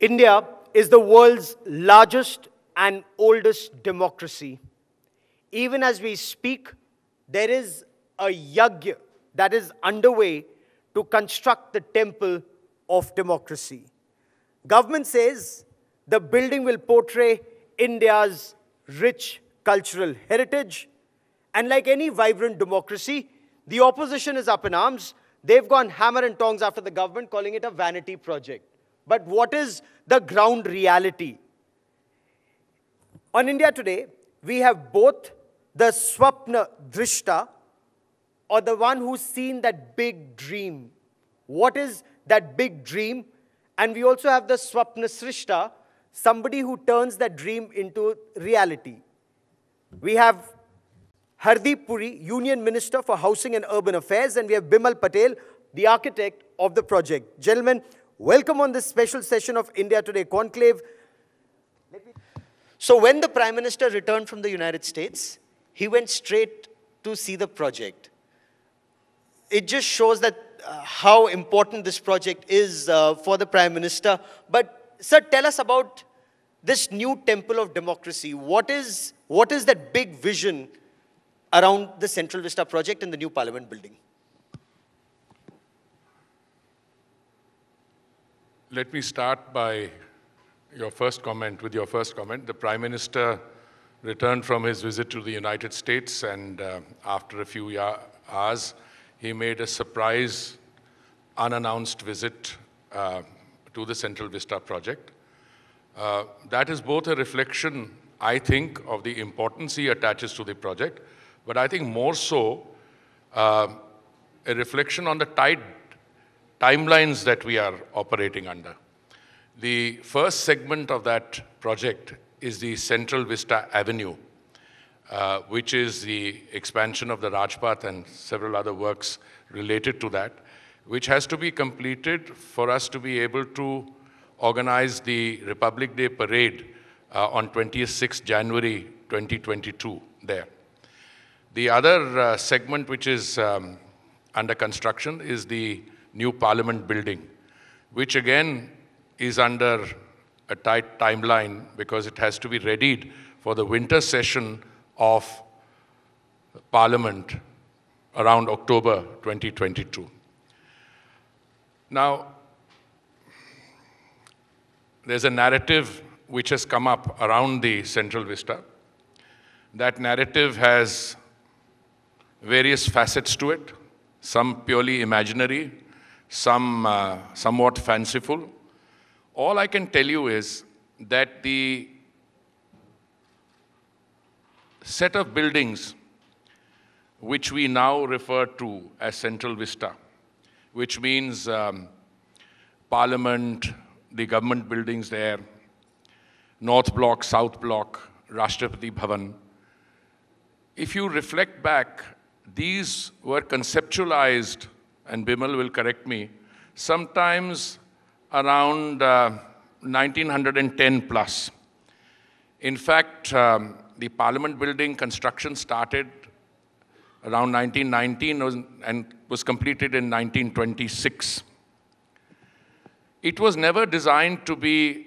India is the world's largest and oldest democracy. Even as we speak, there is a yajna that is underway to construct the temple of democracy. Government says the building will portray India's rich cultural heritage. And like any vibrant democracy, the opposition is up in arms. They've gone hammer and tongs after the government, calling it a vanity project but what is the ground reality? On India today, we have both the Swapna Drishta or the one who's seen that big dream. What is that big dream? And we also have the Swapna Srishta, somebody who turns that dream into reality. We have Hardeep Puri, Union Minister for Housing and Urban Affairs, and we have Bimal Patel, the architect of the project. Gentlemen, Welcome on this special session of India Today Conclave. So when the Prime Minister returned from the United States, he went straight to see the project. It just shows that uh, how important this project is uh, for the Prime Minister. But sir, tell us about this new temple of democracy. What is, what is that big vision around the Central Vista project and the new Parliament building? let me start by your first comment, with your first comment. The Prime Minister returned from his visit to the United States and uh, after a few hours, he made a surprise, unannounced visit uh, to the Central Vista project. Uh, that is both a reflection, I think, of the importance he attaches to the project, but I think more so uh, a reflection on the tight timelines that we are operating under. The first segment of that project is the Central Vista Avenue, uh, which is the expansion of the Rajpath and several other works related to that, which has to be completed for us to be able to organize the Republic Day Parade uh, on 26 January 2022 there. The other uh, segment which is um, under construction is the new parliament building, which again is under a tight timeline because it has to be readied for the winter session of parliament around October 2022. Now, there's a narrative which has come up around the Central Vista. That narrative has various facets to it, some purely imaginary, some uh, somewhat fanciful. All I can tell you is that the set of buildings which we now refer to as Central Vista, which means um, Parliament, the government buildings there, North Block, South Block, Rashtrapati Bhavan. If you reflect back, these were conceptualized and Bimal will correct me, sometimes around uh, 1910 plus. In fact, um, the Parliament building construction started around 1919 and was completed in 1926. It was never designed to be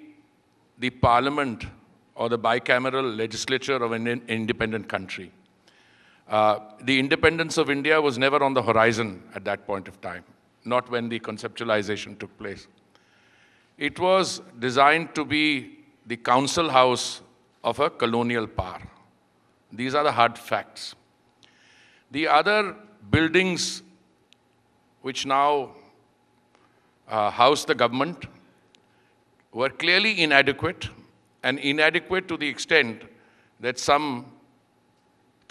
the Parliament or the bicameral legislature of an independent country. Uh, the independence of India was never on the horizon at that point of time, not when the conceptualization took place. It was designed to be the council house of a colonial power. These are the hard facts. The other buildings which now uh, house the government were clearly inadequate and inadequate to the extent that some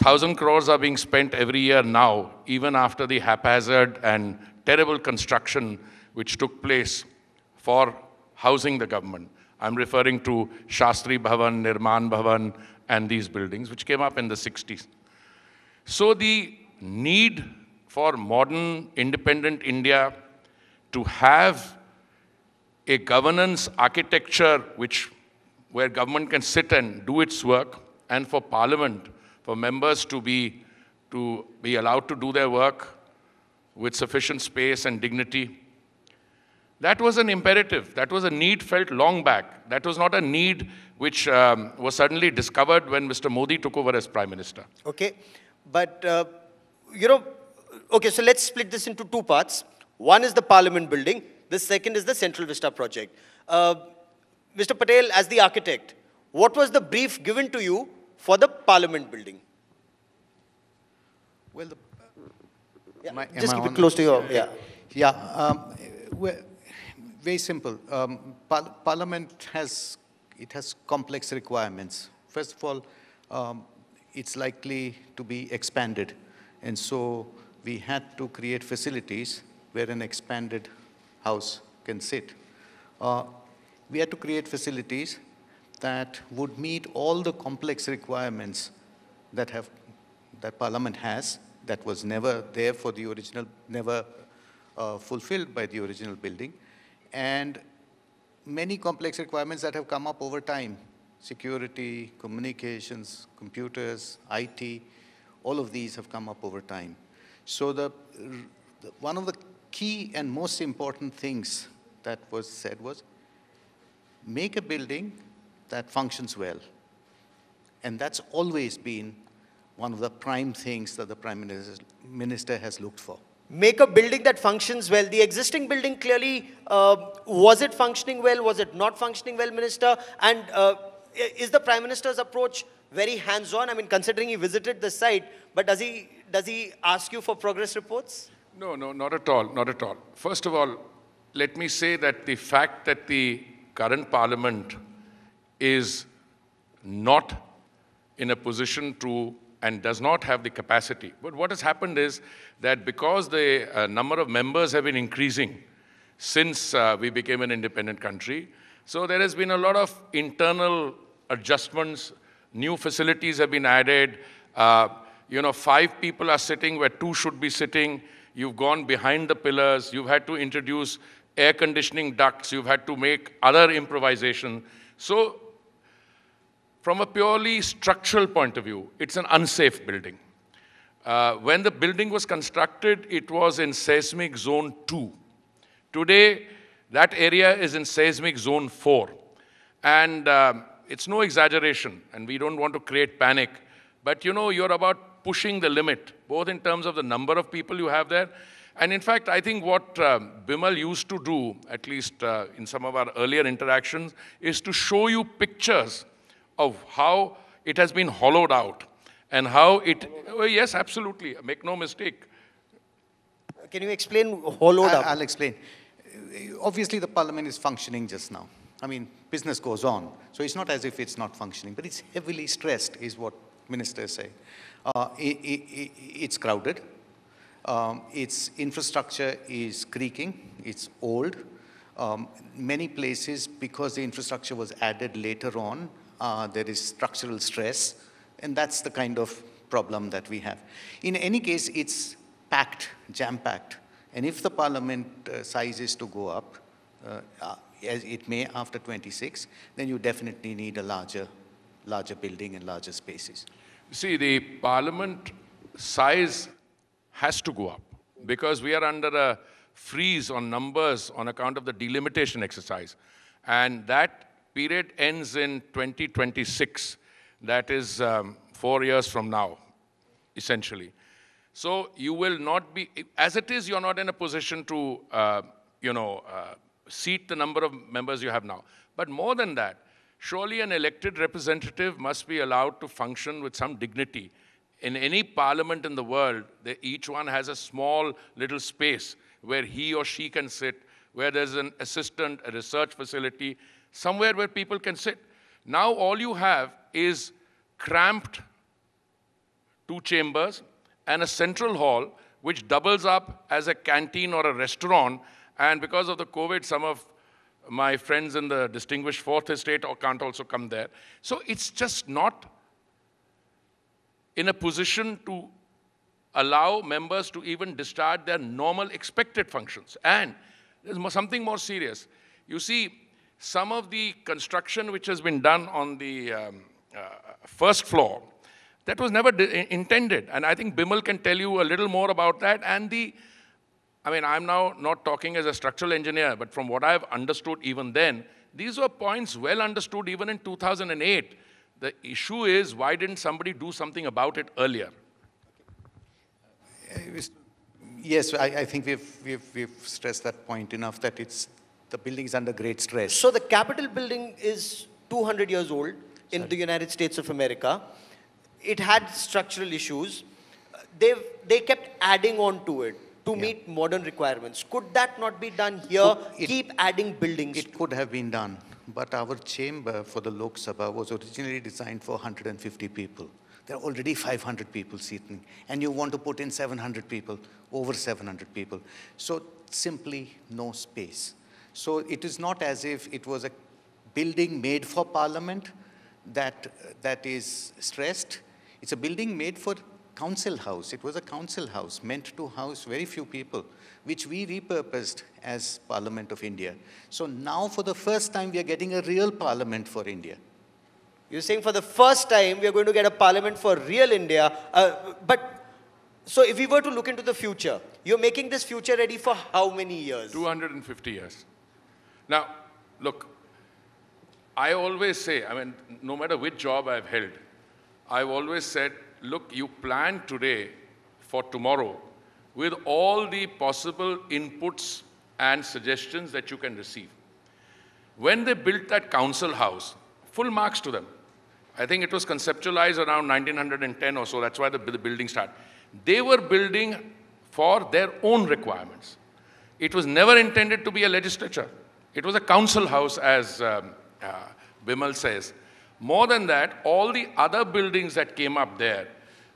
1,000 crores are being spent every year now, even after the haphazard and terrible construction which took place for housing the government. I'm referring to Shastri Bhavan, Nirman Bhavan, and these buildings, which came up in the 60s. So the need for modern independent India to have a governance architecture which, where government can sit and do its work, and for parliament for members to be, to be allowed to do their work with sufficient space and dignity. That was an imperative. That was a need felt long back. That was not a need which um, was suddenly discovered when Mr. Modi took over as Prime Minister. Okay. But, uh, you know, okay, so let's split this into two parts. One is the Parliament building. The second is the Central Vista project. Uh, Mr. Patel, as the architect, what was the brief given to you for the Parliament building? Well, the, yeah, I, just keep it close to your, yeah. Yeah, um, well, very simple. Um, par parliament has, it has complex requirements. First of all, um, it's likely to be expanded. And so we had to create facilities where an expanded house can sit. Uh, we had to create facilities that would meet all the complex requirements that, have, that Parliament has, that was never there for the original, never uh, fulfilled by the original building, and many complex requirements that have come up over time, security, communications, computers, IT, all of these have come up over time. So the, the one of the key and most important things that was said was make a building that functions well. And that's always been one of the prime things that the Prime Minister has looked for. Make a building that functions well. The existing building clearly, uh, was it functioning well? Was it not functioning well, Minister? And uh, is the Prime Minister's approach very hands-on? I mean, considering he visited the site, but does he, does he ask you for progress reports? No, no, not at all, not at all. First of all, let me say that the fact that the current parliament is not in a position to and does not have the capacity. But what has happened is that because the uh, number of members have been increasing since uh, we became an independent country, so there has been a lot of internal adjustments. New facilities have been added. Uh, you know, five people are sitting where two should be sitting. You've gone behind the pillars. You've had to introduce air conditioning ducts. You've had to make other improvisation. So from a purely structural point of view, it's an unsafe building. Uh, when the building was constructed, it was in seismic zone 2. Today, that area is in seismic zone 4. And um, it's no exaggeration, and we don't want to create panic. But you know, you're about pushing the limit, both in terms of the number of people you have there. And in fact, I think what um, Bimal used to do, at least uh, in some of our earlier interactions, is to show you pictures of how it has been hollowed out and how it. Oh, yes, absolutely. Make no mistake. Can you explain hollowed I'll, I'll explain. Obviously, the parliament is functioning just now. I mean, business goes on. So it's not as if it's not functioning, but it's heavily stressed, is what ministers say. Uh, it, it, it's crowded. Um, its infrastructure is creaking. It's old. Um, many places, because the infrastructure was added later on, uh, there is structural stress, and that's the kind of problem that we have. In any case, it's packed, jam-packed, and if the parliament uh, size is to go up, uh, uh, as it may after 26, then you definitely need a larger, larger building and larger spaces. See, the parliament size has to go up because we are under a freeze on numbers on account of the delimitation exercise. And that period ends in 2026. That is um, four years from now, essentially. So you will not be, as it is, you're not in a position to, uh, you know, uh, seat the number of members you have now. But more than that, surely an elected representative must be allowed to function with some dignity. In any parliament in the world, they, each one has a small little space where he or she can sit, where there's an assistant, a research facility, somewhere where people can sit. Now all you have is cramped two chambers and a central hall which doubles up as a canteen or a restaurant. And because of the COVID, some of my friends in the distinguished fourth estate can't also come there. So it's just not in a position to allow members to even discharge their normal expected functions. And there's something more serious. You see, some of the construction which has been done on the um, uh, first floor, that was never intended. And I think Bimal can tell you a little more about that. And the, I mean, I'm now not talking as a structural engineer, but from what I've understood even then, these were points well understood even in 2008. The issue is, why didn't somebody do something about it earlier? Yes, I, I think we've, we've, we've stressed that point enough that it's the building is under great stress. So the Capitol building is 200 years old in Sorry. the United States of America. It had structural issues. They they kept adding on to it to yeah. meet modern requirements. Could that not be done here? It, Keep adding buildings. It could have been done, but our chamber for the Lok Sabha was originally designed for 150 people. There are already 500 people sitting, and you want to put in 700 people, over 700 people. So simply no space. So it is not as if it was a building made for parliament that, that is stressed. It's a building made for council house. It was a council house meant to house very few people, which we repurposed as Parliament of India. So now for the first time, we are getting a real parliament for India. You're saying for the first time, we are going to get a parliament for real India. Uh, but so if we were to look into the future, you're making this future ready for how many years? 250 years. Now, look, I always say, I mean, no matter which job I've held, I've always said, look, you plan today for tomorrow with all the possible inputs and suggestions that you can receive. When they built that council house, full marks to them. I think it was conceptualized around 1910 or so, that's why the, the building started. They were building for their own requirements. It was never intended to be a legislature. It was a council house, as um, uh, Bimal says. More than that, all the other buildings that came up there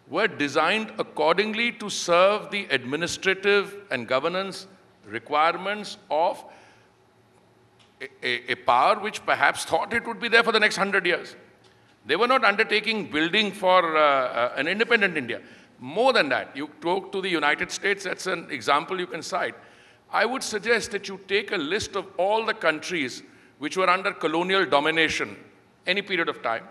were designed accordingly to serve the administrative and governance requirements of a, a, a, power which perhaps thought it would be there for the next 100 years. They were not undertaking building for uh, uh, an independent India. More than that, you talk to the United States, that's an example you can cite. I would suggest that you take a list of all the countries which were under colonial domination, any period of time,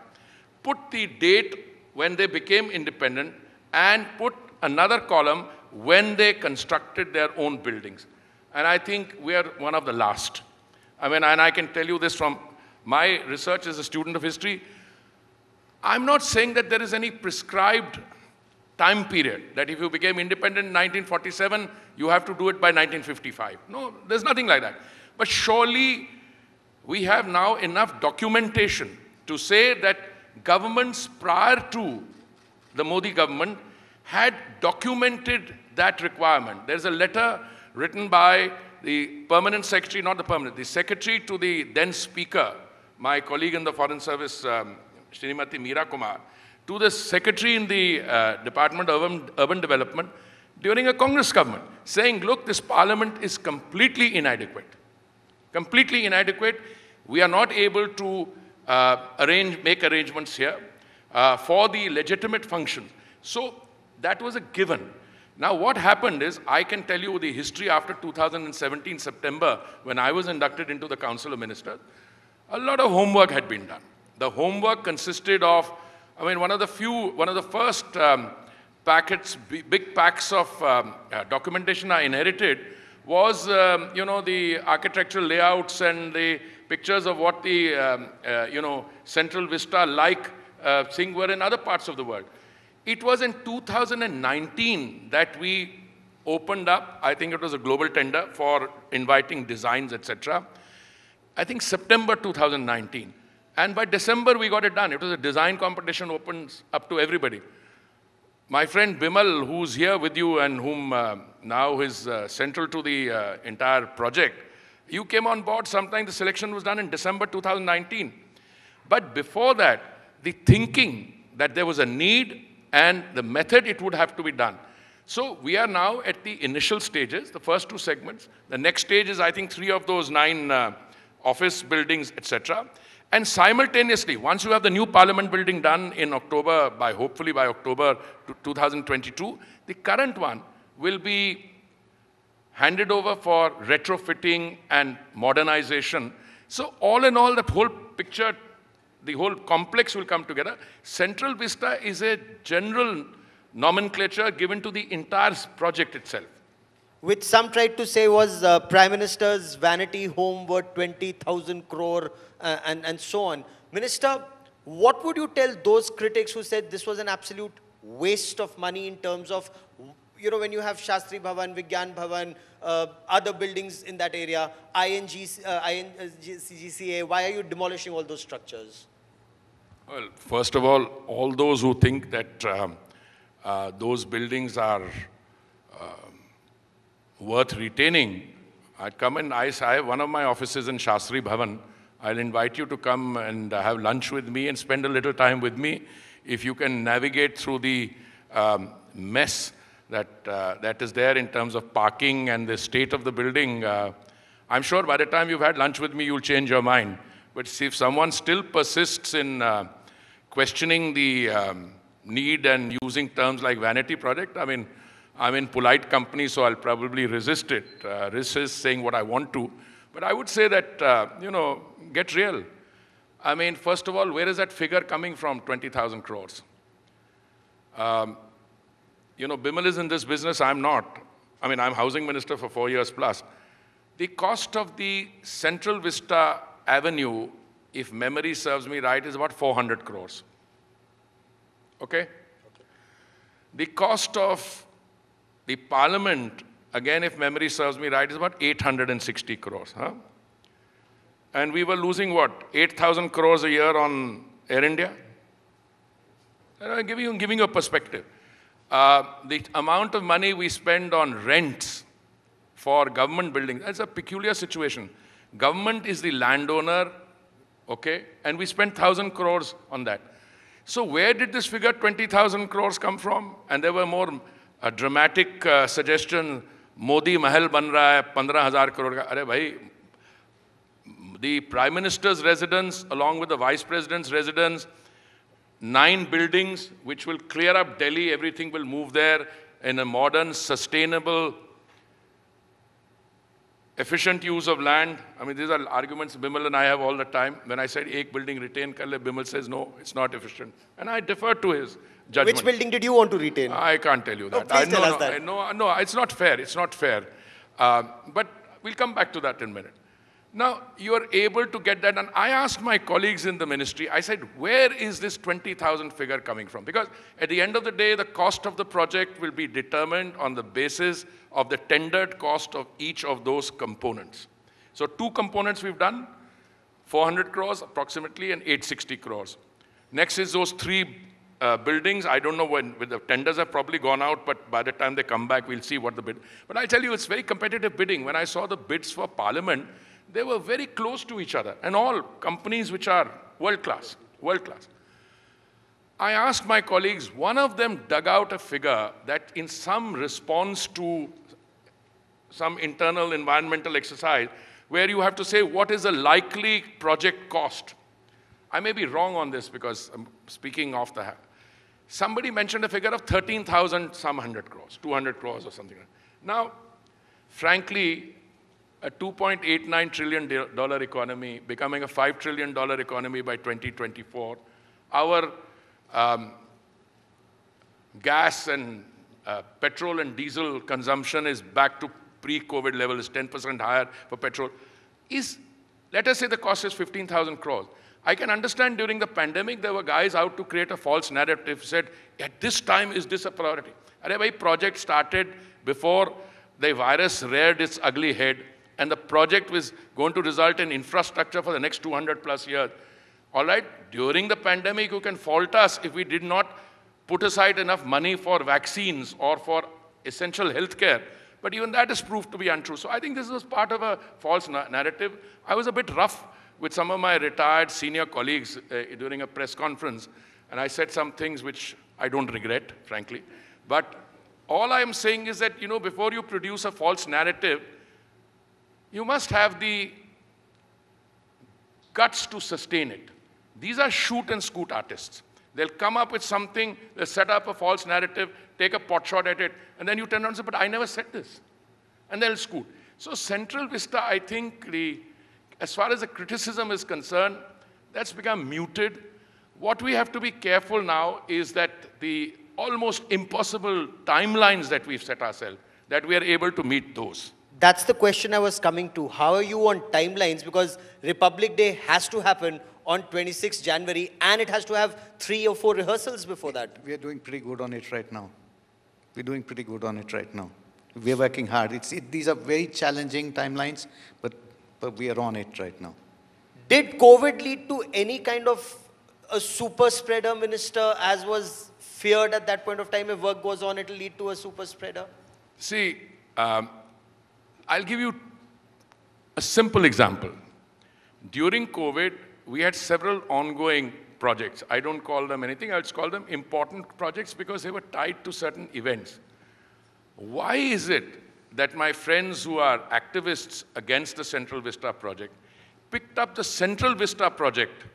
put the date when they became independent, and put another column when they constructed their own buildings. And I think we are one of the last. I mean, and I can tell you this from my research as a student of history. I'm not saying that there is any prescribed time period that if you became independent in 1947, you have to do it by 1955. No, there's nothing like that. But surely we have now enough documentation to say that governments prior to the Modi government had documented that requirement. There's a letter written by the permanent secretary, not the permanent, the secretary to the then speaker, my colleague in the Foreign Service, um, Srimati Meera Kumar, to the secretary in the uh, Department of Urban, Development during a Congress government, saying, look, this parliament is completely inadequate. Completely inadequate. We are not able to uh, arrange, make arrangements here uh, for the legitimate functions. So that was a given. Now, what happened is, I can tell you the history after 2017 September, when I was inducted into the Council of Ministers, a lot of homework had been done. The homework consisted of I mean, one of the few, one of the first um, packets, big packs of um, uh, documentation I inherited was, um, you know, the architectural layouts and the pictures of what the, um, uh, you know, Central Vista-like uh, thing were in other parts of the world. It was in 2019 that we opened up, I think it was a global tender for inviting designs, etc. I think September 2019. And by December, we got it done. It was a design competition open up to everybody. My friend Bimal, who's here with you and whom uh, now is uh, central to the uh, entire project, you came on board sometime the selection was done in December 2019. But before that, the thinking that there was a need and the method it would have to be done. So we are now at the initial stages, the first two segments. The next stage is, I think, three of those nine uh, office buildings, etc. And simultaneously, once you have the new parliament building done in October, by hopefully by October 2022, the current one will be handed over for retrofitting and modernization. So all in all, the whole picture, the whole complex will come together. Central Vista is a general nomenclature given to the entire project itself which some tried to say was uh, Prime Minister's vanity home worth 20,000 crore uh, and, and so on. Minister, what would you tell those critics who said this was an absolute waste of money in terms of, you know, when you have Shastri Bhavan, Vigyan Bhavan, uh, other buildings in that area, INGCA, uh, uh, why are you demolishing all those structures? Well, first of all, all those who think that um, uh, those buildings are um, worth retaining, I come and I, I have one of my offices in Shastri Bhavan. I'll invite you to come and have lunch with me and spend a little time with me. If you can navigate through the um, mess that, uh, that is there in terms of parking and the state of the building, uh, I'm sure by the time you've had lunch with me, you'll change your mind. But if someone still persists in uh, questioning the um, need and using terms like vanity project, I mean, I'm in polite company, so I'll probably resist it, uh, resist saying what I want to. But I would say that, uh, you know, get real. I mean, first of all, where is that figure coming from, 20,000 crores? Um, you know, Bimal is in this business, I'm not. I mean, I'm housing minister for four years plus. The cost of the Central Vista Avenue, if memory serves me right, is about 400 crores. Okay? okay. The cost of the parliament, again, if memory serves me right, is about 860 crores. Huh? And we were losing what? 8,000 crores a year on Air India? I'm giving you, giving you a perspective. Uh, the amount of money we spend on rents for government buildings, that's a peculiar situation. Government is the landowner, okay? And we spend 1,000 crores on that. So where did this figure 20,000 crores come from? And there were more a dramatic uh, suggestion Modi Mahal ban raha hai, 15,000 crore ka. the Prime Minister's residence along with the Vice President's residence, nine buildings which will clear up Delhi, everything will move there in a modern, sustainable, efficient use of land. I mean, these are arguments Bimal and I have all the time. When I said, a building retain kar Bimal says, no, it's not efficient. And I defer to his judgment. Which building did you want to retain? I can't tell you that. No, please I, tell no, us no, No, uh, no, it's not fair. It's not fair. Uh, but we'll come back to that in a minute. Now, you are able to get that. And I asked my colleagues in the ministry, I said, where is this 20,000 figure coming from? Because at the end of the day, the cost of the project will be determined on the basis of the tendered cost of each of those components. So two components we've done, 400 crores approximately and 860 crores. Next is those three uh, buildings. I don't know when the tenders have probably gone out, but by the time they come back, we'll see what the bid. But I tell you, it's very competitive bidding. When I saw the bids for Parliament, they were very close to each other, and all companies which are world class, world class. I asked my colleagues, one of them dug out a figure that in some response to some internal environmental exercise, where you have to say what is a likely project cost. I may be wrong on this because I'm speaking off the Somebody mentioned a figure of 13,000 some 100 crores, 200 crores or something. Now, frankly, a $2.89 trillion economy becoming a $5 trillion economy by 2024, our um, gas and uh, petrol and diesel consumption is back to pre-COVID level, is 10% higher for petrol, is, let us say the cost is 15,000 crores. I can understand during the pandemic, there were guys out to create a false narrative, said, at this time, is this a priority? Arey project started before the virus reared its ugly head, and the project was going to result in infrastructure for the next 200 plus years. All right, during the pandemic, you can fault us if we did not put aside enough money for vaccines or for essential healthcare. But even that is proved to be untrue. So I think this was part of a false na narrative. I was a bit rough with some of my retired senior colleagues uh, during a press conference, and I said some things which I don't regret, frankly. But all I am saying is that, you know, before you produce a false narrative, you must have the guts to sustain it. These are shoot and scoot artists. They'll come up with something, they'll set up a false narrative, take a pot shot at it, and then you turn around and say, but I never said this. And they'll scoot. So Central Vista, I think the as far as the criticism is concerned, that's become muted. What we have to be careful now is that the almost impossible timelines that we've set ourselves, that we are able to meet those. That's the question I was coming to. How are you on timelines? Because Republic Day has to happen on 26 January and it has to have three or four rehearsals before that. We are doing pretty good on it right now. We're doing pretty good on it right now. We're working hard. It's, it, these are very challenging timelines, but but we are on it right now. Did COVID lead to any kind of a super spreader minister, as was feared at that point of time? If work goes on, it'll lead to a super spreader. See, um, I'll give you a simple example. During COVID, we had several ongoing projects. I don't call them anything, I just call them important projects because they were tied to certain events. Why is it that my friends who are activists against the Central Vista project picked up the Central Vista project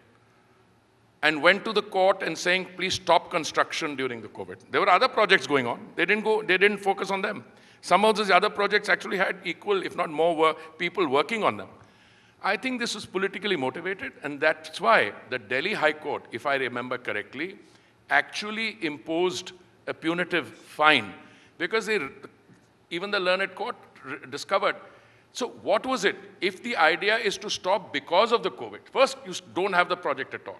and went to the court and saying, please stop construction during the COVID. There were other projects going on. They didn't, go, they didn't focus on them. Some of these other projects actually had equal, if not more, work, people working on them. I think this was politically motivated, and that's why the Delhi High Court, if I remember correctly, actually imposed a punitive fine because they, the even the learned court discovered. So what was it? If the idea is to stop because of the COVID, first, you don't have the project at all.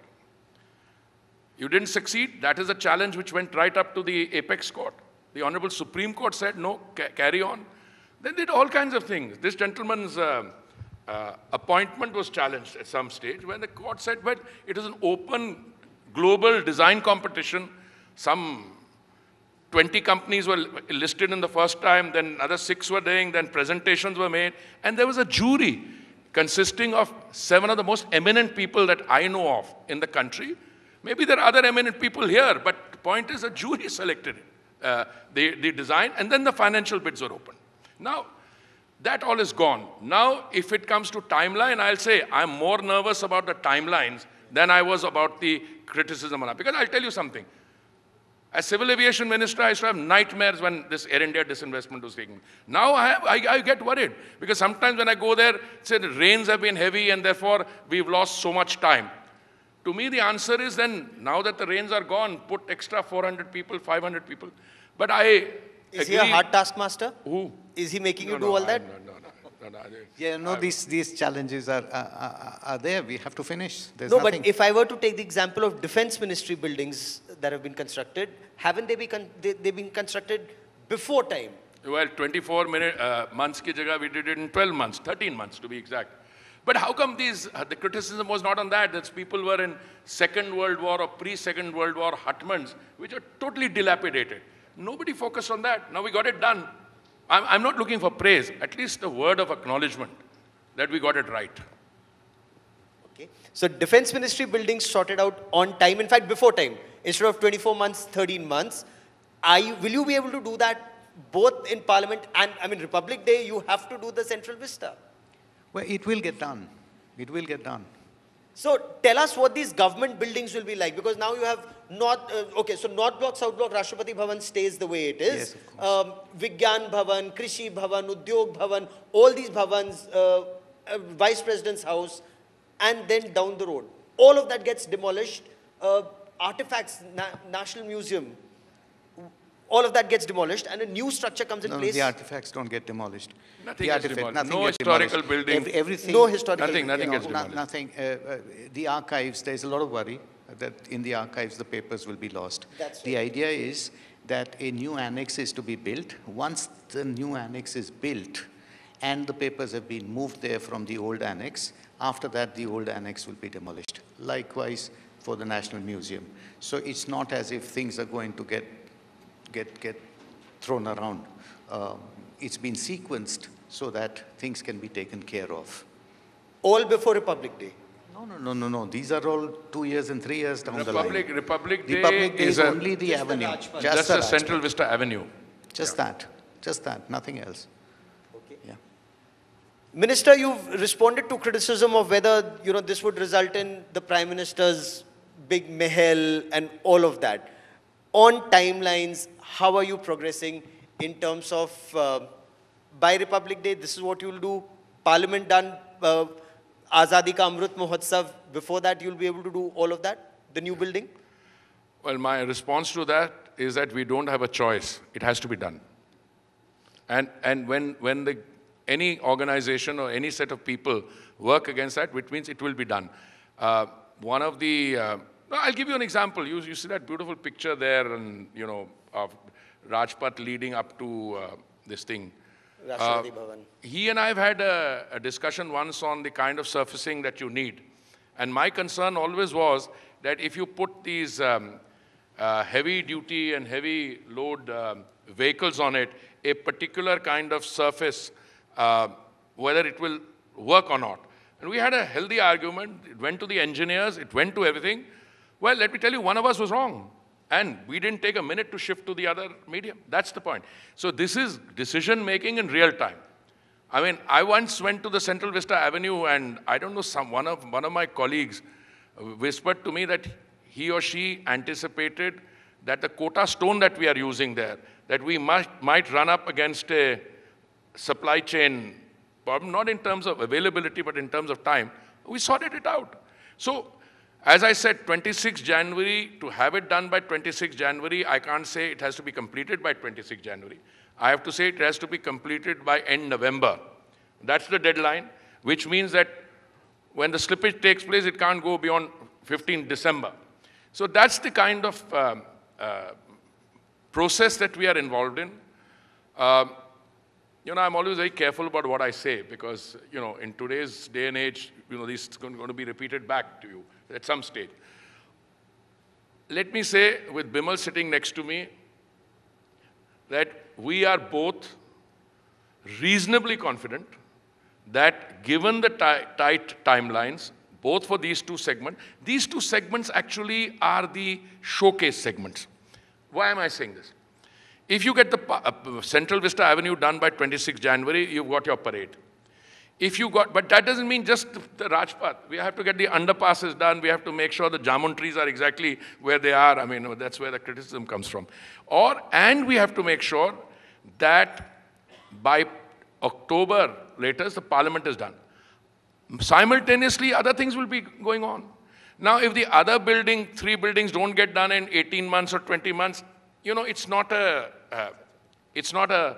You didn't succeed. That is a challenge which went right up to the apex court. The Honorable Supreme Court said, no, ca carry on. They did all kinds of things. This gentleman's uh, uh, appointment was challenged at some stage when the court said, well, it is an open global design competition. Some 20 companies were listed in the first time, then another six were doing, then presentations were made, and there was a jury consisting of seven of the most eminent people that I know of in the country. Maybe there are other eminent people here, but the point is a jury selected uh, the, the design, and then the financial bids were open. Now, that all is gone. Now, if it comes to timeline, I'll say I'm more nervous about the timelines than I was about the criticism Because I'll tell you something. As civil aviation minister, I used to have nightmares when this Air India disinvestment was taking. Now I, have, I, I get worried because sometimes when I go there, say the rains have been heavy and therefore we've lost so much time. To me, the answer is then, now that the rains are gone, put extra 400 people, 500 people. But I Is agree. he a hard taskmaster? Who? Is he making no, you do no, all I, that? No, yeah, no, I, these, these challenges are, are, are, there. We have to finish. There's no, nothing. but if I were to take the example of defense ministry buildings that have been constructed, haven't they, been they, they been constructed before time? Well, 24 minute, uh, months ki jaga, we did it in 12 months, 13 months to be exact. But how come these, uh, the criticism was not on that, that people were in Second World War or pre-Second World War hutments, which are totally dilapidated. Nobody focused on that. Now we got it done. I'm, I'm not looking for praise, at least a word of acknowledgement that we got it right. Okay. So defense ministry buildings sorted out on time, in fact, before time. Instead of 24 months, 13 months. Are you, will you be able to do that both in Parliament and, I mean, Republic Day, you have to do the Central Vista? Well, it will get done. It will get done. So tell us what these government buildings will be like because now you have North, uh, okay, so North Block, South Block, Rashtrapati Bhavan stays the way it is. Yes, um, Vigyan Bhavan, Krishi Bhavan, Udyog Bhavan, all these Bhavans, uh, uh, Vice President's house, and then down the road. All of that gets demolished. Uh, artifacts, na National Museum, all of that gets demolished and a new structure comes in no, place. The artifacts don't get demolished. Nothing the artifact, demolished. Nothing no historical demolished. building. Every, everything. No historical. Nothing. Nothing gets demolished. Nothing. Uh, uh, the archives. There is a lot of worry that in the archives the papers will be lost. That's the idea is that a new annex is to be built. Once the new annex is built, and the papers have been moved there from the old annex. After that, the old annex will be demolished. Likewise for the National Museum. So it's not as if things are going to get get, get thrown around. Um, it's been sequenced so that things can be taken care of. All before Republic Day? No, no, no, no, no. These are all two years and three years down Republic, the line. Republic Day, Republic Day is, a, only the avenue. The just, the, Central Vista Avenue. Just yeah. that. Just that. Nothing else. Okay. Yeah. Minister, you've responded to criticism of whether, you know, this would result in the Prime Minister's big mehel and all of that. On timelines how are you progressing in terms of uh, by Republic Day, this is what you'll do. Parliament done, uh, Azadi Ka Amrit Mohotsav. Before that, you'll be able to do all of that, the new building? Well, my response to that is that we don't have a choice. It has to be done. And, and when, when the, any organization or any set of people work against that, which means it will be done. Uh, one of the, uh, I'll give you an example. You, you see that beautiful picture there and, you know, of Rajpat leading up to uh, this thing. Uh, he and I have had a, a, discussion once on the kind of surfacing that you need. And my concern always was that if you put these um, uh, heavy duty and heavy load um, vehicles on it, a particular kind of surface, uh, whether it will work or not. And we had a healthy argument. It went to the engineers, it went to everything. Well, let me tell you, one of us was wrong. And we didn't take a minute to shift to the other medium. That's the point. So this is decision making in real time. I mean, I once went to the Central Vista Avenue and I don't know, some, one, of, one of my colleagues whispered to me that he or she anticipated that the quota stone that we are using there, that we might, might run up against a supply chain problem, not in terms of availability, but in terms of time. We sorted it out. So as I said, 26 January, to have it done by 26 January, I can't say it has to be completed by 26 January. I have to say it has to be completed by end November. That's the deadline, which means that when the slippage takes place, it can't go beyond 15 December. So that's the kind of uh, uh, process that we are involved in. Uh, you know, I'm always very careful about what I say because, you know, in today's day and age, you know, this is going to be repeated back to you at some stage. Let me say, with Bimal sitting next to me, that we are both reasonably confident that given the tight timelines, both for these two segments, these two segments actually are the showcase segments. Why am I saying this? If you get the uh, Central Vista Avenue done by 26 January, you've got your parade if you got, but that doesn't mean just the Rajpath. We have to get the underpasses done. We have to make sure the jamun trees are exactly where they are. I mean, that's where the criticism comes from. Or, and we have to make sure that by October latest, the parliament is done. Simultaneously, other things will be going on. Now, if the other building, three buildings don't get done in 18 months or 20 months, you know, it's not a, uh, it's not a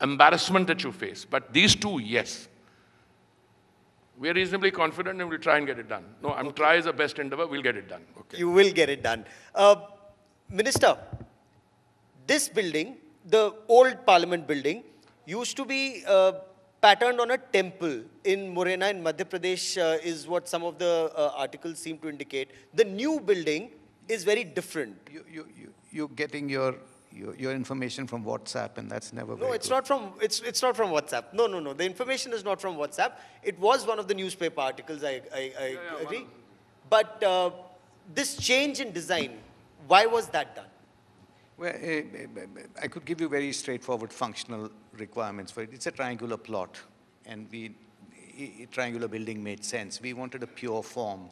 embarrassment that you face. But these two, yes. We're reasonably confident and we'll try and get it done. No, I'm okay. try is the best endeavor. We'll get it done. Okay. You will get it done. Uh, Minister, this building, the old parliament building, used to be uh, patterned on a temple in Morena in Madhya Pradesh uh, is what some of the uh, articles seem to indicate. The new building is very different. You, you, you, you're getting your your, your information from WhatsApp, and that's never. No, it's good. not from it's it's not from WhatsApp. No, no, no. The information is not from WhatsApp. It was one of the newspaper articles. I I, I yeah, yeah, agree, but uh, this change in design, why was that done? Well, eh, eh, eh, I could give you very straightforward functional requirements for it. It's a triangular plot, and we triangular building made sense. We wanted a pure form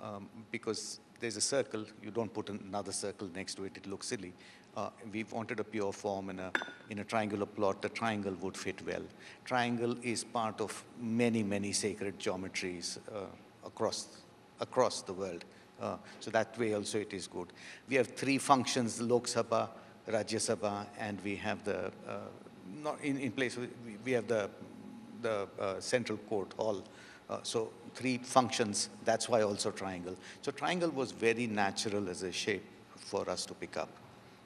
um, because there's a circle. You don't put another circle next to it. It looks silly uh, we wanted a pure form in a, in a triangular plot, the triangle would fit well. Triangle is part of many, many sacred geometries uh, across, across the world. Uh, so that way also it is good. We have three functions, Lok Sabha, Rajya Sabha, and we have the, uh, not in, in place, we, have the, the uh, central court hall. Uh, so three functions, that's why also triangle. So triangle was very natural as a shape for us to pick up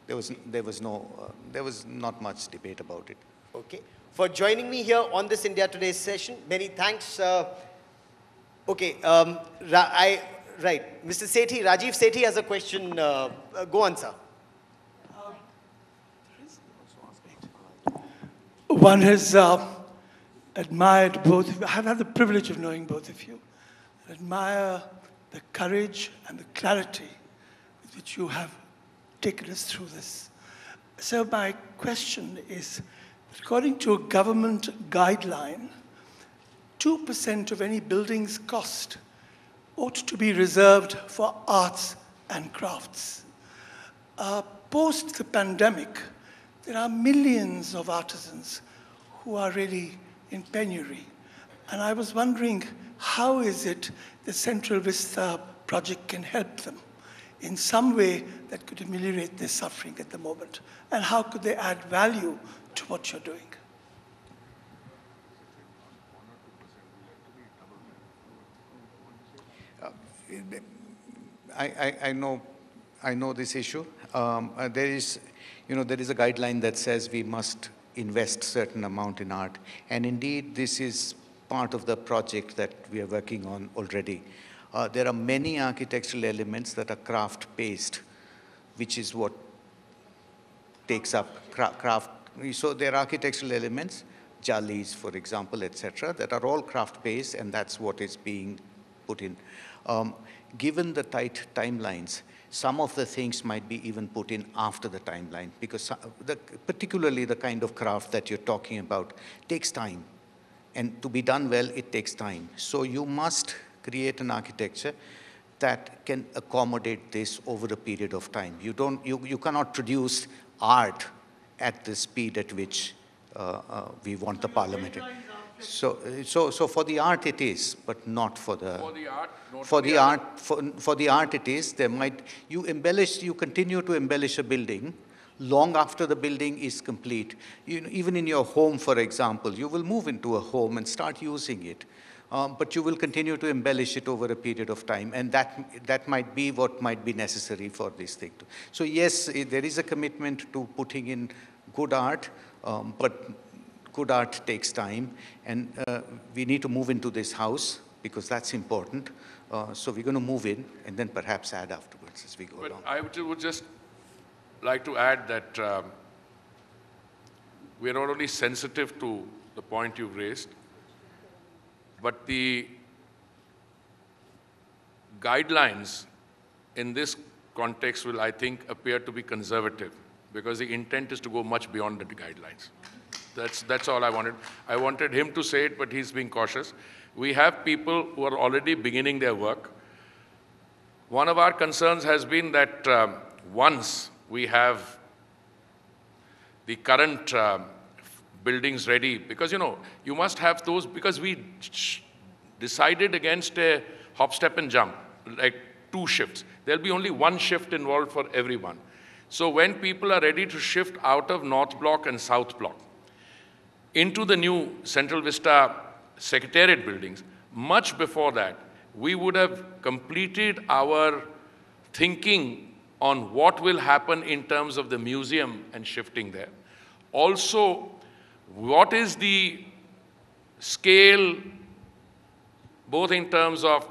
there was, there was no, uh, there was not much debate about it. Okay. For joining me here on this India Today session, many thanks. Uh, okay, um, I, right, Mr. Sethi, Rajiv Sethi has a question. Uh, uh go on, sir. One has uh, admired both. I've had the privilege of knowing both of you. I admire the courage and the clarity with which you have taken us through this. So my question is, according to a government guideline, 2% of any building's cost ought to be reserved for arts and crafts. Uh, post the pandemic, there are millions of artisans who are really in penury. And I was wondering, how is it the Central Vista project can help them? in some way that could ameliorate their suffering at the moment? And how could they add value to what you're doing? Uh, I, I, I, know, I know this issue. Um, uh, there is, you know, there is a guideline that says we must invest certain amount in art, and indeed, this is part of the project that we are working on already. Uh, there are many architectural elements that are craft-based, which is what takes up craft. So there are architectural elements, jalis, for example, etc., that are all craft-based, and that's what is being put in. Um, given the tight timelines, some of the things might be even put in after the timeline because the, particularly the kind of craft that you're talking about takes time. And to be done well, it takes time. So you must create an architecture that can accommodate this over a period of time. You, don't, you, you cannot produce art at the speed at which uh, uh, we want the parliament. So, so, so for the art it is, but not for the. For the art, for the, art, art for, for the art it is. There might you embellish, you continue to embellish a building long after the building is complete. You even in your home, for example, you will move into a home and start using it um, but you will continue to embellish it over a period of time, and that, that might be what might be necessary for this thing. To, so yes, there is a commitment to putting in good art, um, but good art takes time, and uh, we need to move into this house because that's important. Uh, so we're going to move in and then perhaps add afterwards as we go but along. I would just like to add that um, we're not only sensitive to the point you've raised, but the guidelines in this context will, I think, appear to be conservative because the intent is to go much beyond the guidelines. That's, that's all I wanted. I wanted him to say it, but he's being cautious. We have people who are already beginning their work. One of our concerns has been that um, once we have the current um, buildings ready. Because, you know, you must have those, because we decided against a hop, step, and jump, like two shifts. There'll be only one shift involved for everyone. So when people are ready to shift out of North Block and South Block into the new Central Vista Secretariat buildings, much before that, we would have completed our thinking on what will happen in terms of the museum and shifting there. Also, what is the scale, both in terms of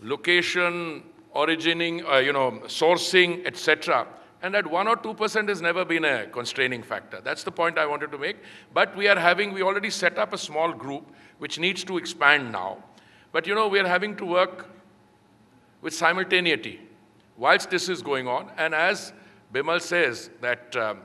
location, origining, uh, you know, sourcing, etc. And that 1 or 2% has never been a constraining factor. That's the point I wanted to make. But we are having, we already set up a small group which needs to expand now. But you know, we are having to work with simultaneity whilst this is going on. And as Bimal says, that um,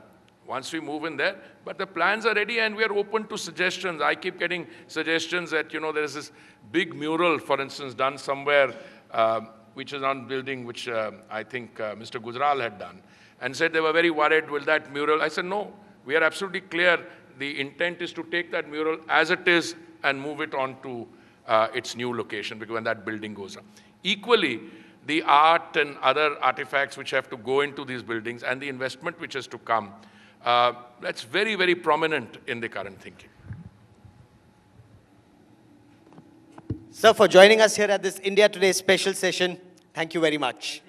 once we move in there. But the plans are ready and we are open to suggestions. I keep getting suggestions that, you know, there's this big mural, for instance, done somewhere, uh, which is on building, which uh, I think uh, Mr. Gujral had done, and said they were very worried with that mural. I said, no, we are absolutely clear. The intent is to take that mural as it is and move it on to uh, its new location because when that building goes up. Equally, the art and other artifacts which have to go into these buildings and the investment which has to come, uh, that's very, very prominent in the current thinking. Sir, for joining us here at this India Today special session, thank you very much.